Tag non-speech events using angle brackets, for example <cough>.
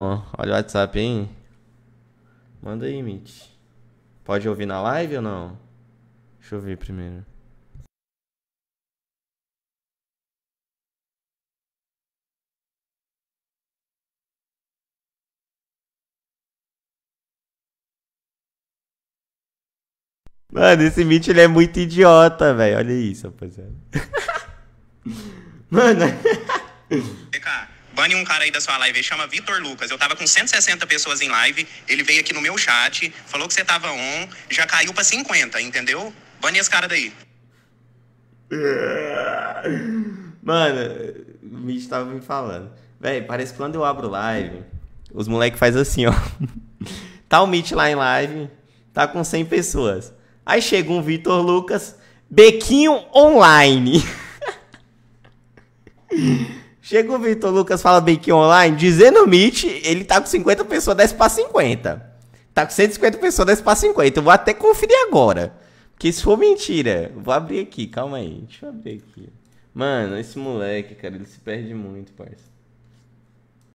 Ó, olha o WhatsApp, hein? Manda aí, Mitch. Pode ouvir na live ou não? Deixa eu ver primeiro. Mano, esse Mitch ele é muito idiota, velho. Olha isso, rapaziada. <laughs> Mano. Vem cá. Bane um cara aí da sua live, ele chama Vitor Lucas. Eu tava com 160 pessoas em live, ele veio aqui no meu chat, falou que você tava on, já caiu pra 50, entendeu? Bane esse cara daí. <laughs> Mano, o Mitch tava me falando. Véi, parece que quando eu abro live, os moleques faz assim, ó. <laughs> Tá o Mitch lá em live, tá com 100 pessoas. Aí chega um Vitor Lucas, bequinho online. <laughs> Chega o Vitor Lucas, fala bem que online, dizendo o Meet, ele tá com 50 pessoas, 10 para 50. Tá com 150 pessoas, 10 para 50. Eu vou até conferir agora. Porque se for mentira, vou abrir aqui, calma aí. Deixa eu abrir aqui. Mano, esse moleque, cara, ele se perde muito, parça.